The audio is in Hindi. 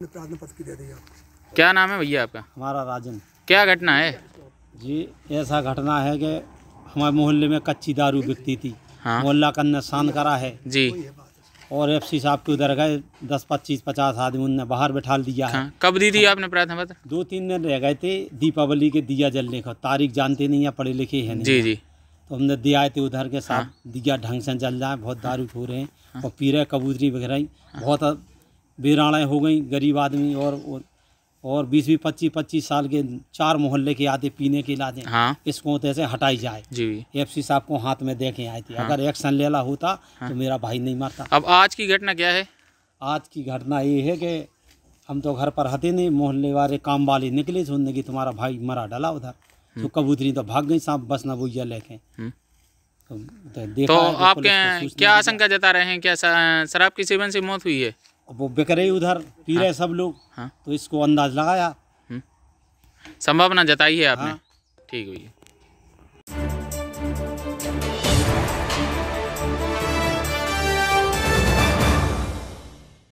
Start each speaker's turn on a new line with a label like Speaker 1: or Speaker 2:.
Speaker 1: प्रार्थना पत्र की दे दी आपको क्या नाम है भैया आपका हमारा राजन क्या घटना है जी ऐसा घटना है कि हमारे मोहल्ले में कच्ची दारू बिकती थी हाँ। मोहल्ला का शान करा है जी और एफ सी साहब के उधर गए दस पच्चीस पचास आदमी उनने बाहर बैठा दिया है हाँ।
Speaker 2: कब दी थी आपने
Speaker 1: प्रार्थना पत्र दो तीन दिन रह गए थे दीपावली के दिया जलने का तारीख जानते नहीं है पढ़े लिखे हैं जी जी तो हमने दिया थे उधर के साथ हाँ। दिया ढंग से जल जाए बहुत दारू खो रहे हैं हाँ। और पी रहे कबूतरी वगैरह हाँ। बहुत बेराड़ें हो गई गरीब आदमी और और बीस बीस पच्चीस पच्चीस साल के चार मोहल्ले के आते पीने के लाते हाँ। इसको तो से हटाई जाए जी एफ सी साहब को हाथ में देखे आए थे हाँ। अगर एक्शन लेला होता तो हाँ। तो मेरा भाई नहीं मरता
Speaker 2: अब आज की घटना क्या है
Speaker 1: आज की घटना ये है कि हम तो घर पर हते नहीं मोहल्ले वाले काम वाले निकले सुनने तो की तुम्हारा भाई मरा डाला उधर तो हम्म। कबूतरी तो भाग गई सांप बस ना बुझिया लेके हम्म। तो, तो आपके
Speaker 2: क्या आशंका जता रहे हैं क्या शराब के सेवन से मौत हुई है
Speaker 1: वो बिक रही उधर पी हाँ, रहे सब लोग हाँ, तो इसको अंदाज लगाया हम्म।
Speaker 2: संभावना जताई है आपने हाँ। ठीक भैया